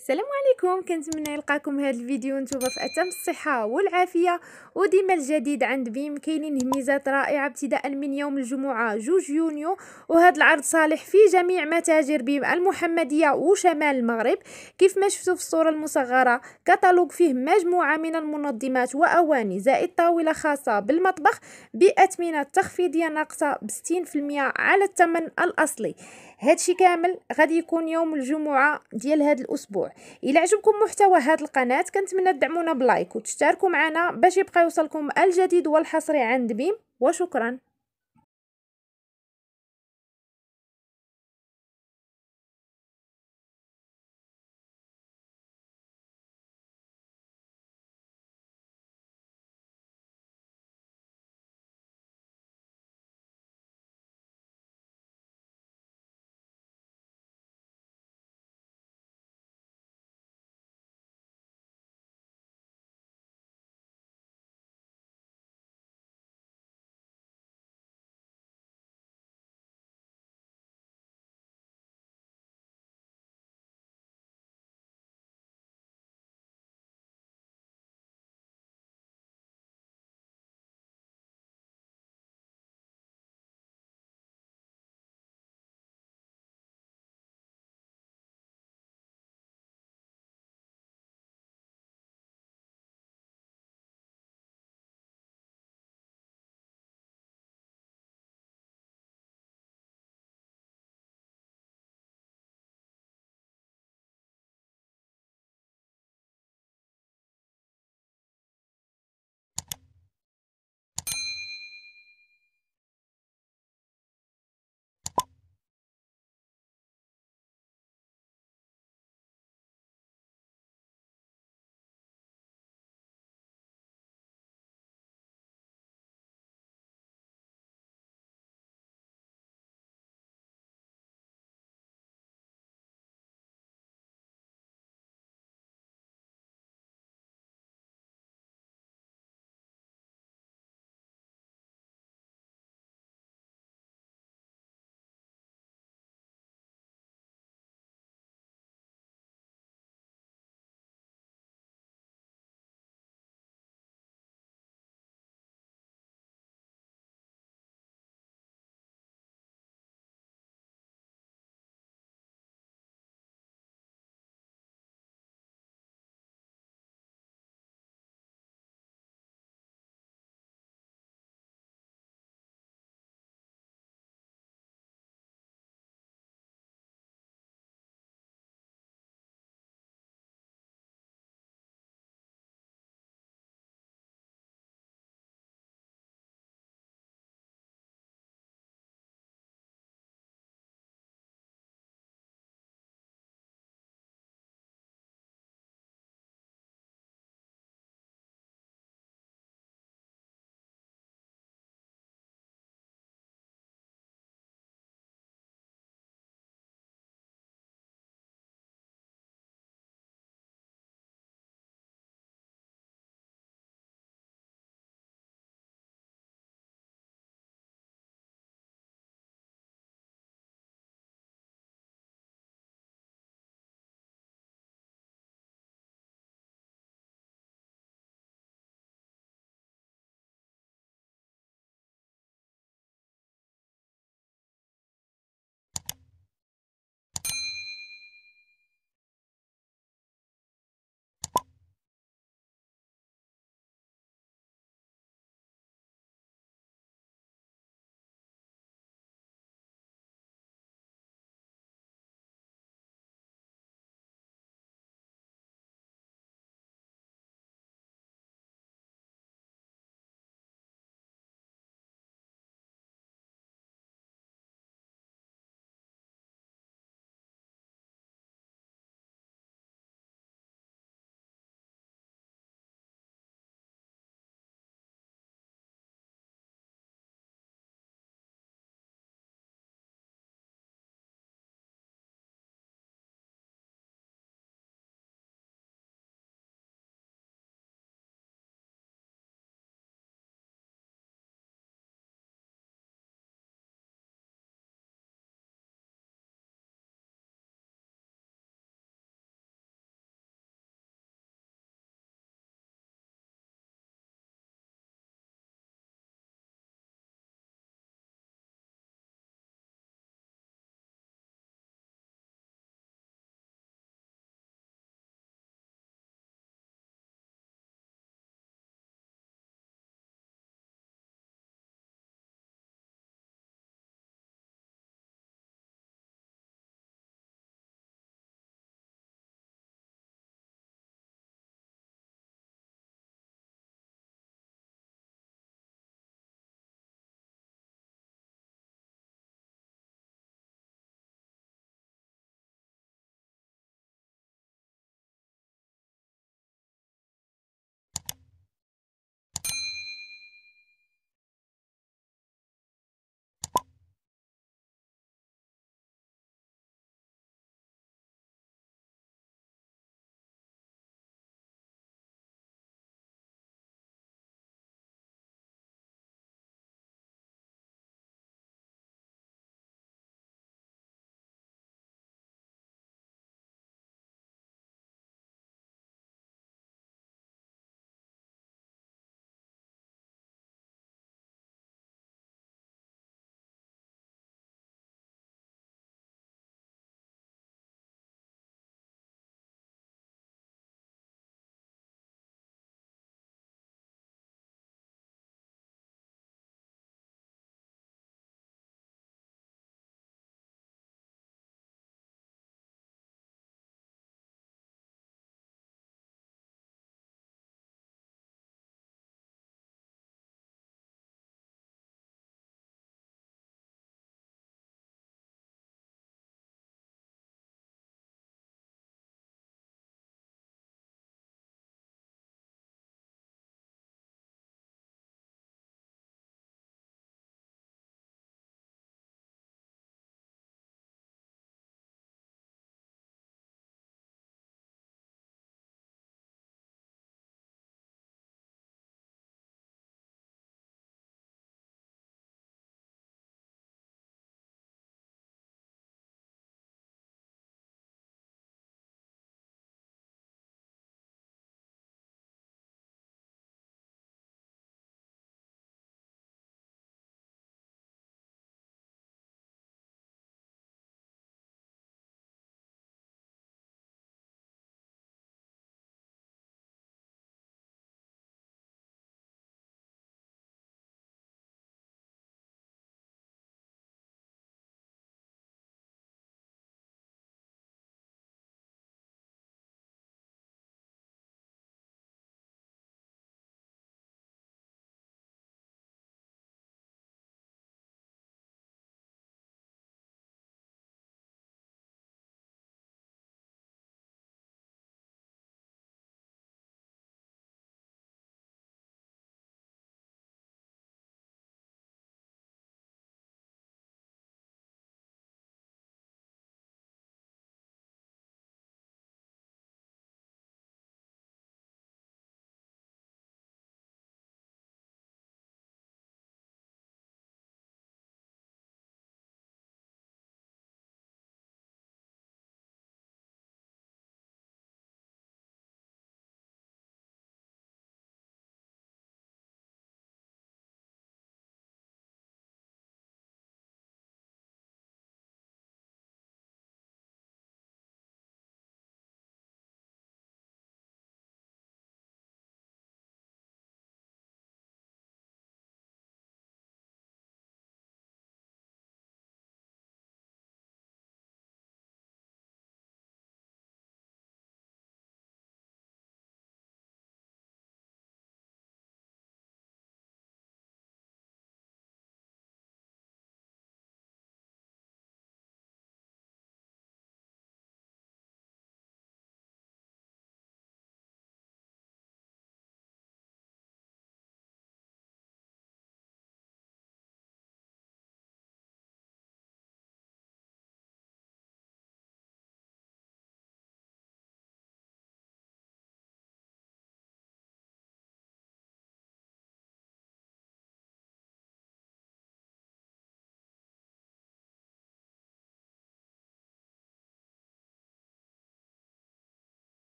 السلام عليكم كنتمنى يلقاكم هذا الفيديو نتوما في اتم الصحه والعافيه وديما الجديد عند بيم كاينين هميزات رائعه ابتداء من يوم الجمعه 2 يونيو وهذا العرض صالح في جميع متاجر بيم المحمديه وشمال المغرب كيف ما شفتوا في الصوره المصغره كتالوج فيه مجموعه من المنظمات واواني زائد طاوله خاصه بالمطبخ باثمنه تخفيضيه ناقصه ب 60% على الثمن الاصلي هادشي كامل غادي يكون يوم الجمعه ديال هذا الاسبوع الى عجبكم محتوى هذه القناه كنتمنى تدعمونا بلايك وتشتركوا معنا باش يبقى يوصلكم الجديد والحصري عند بيم وشكرا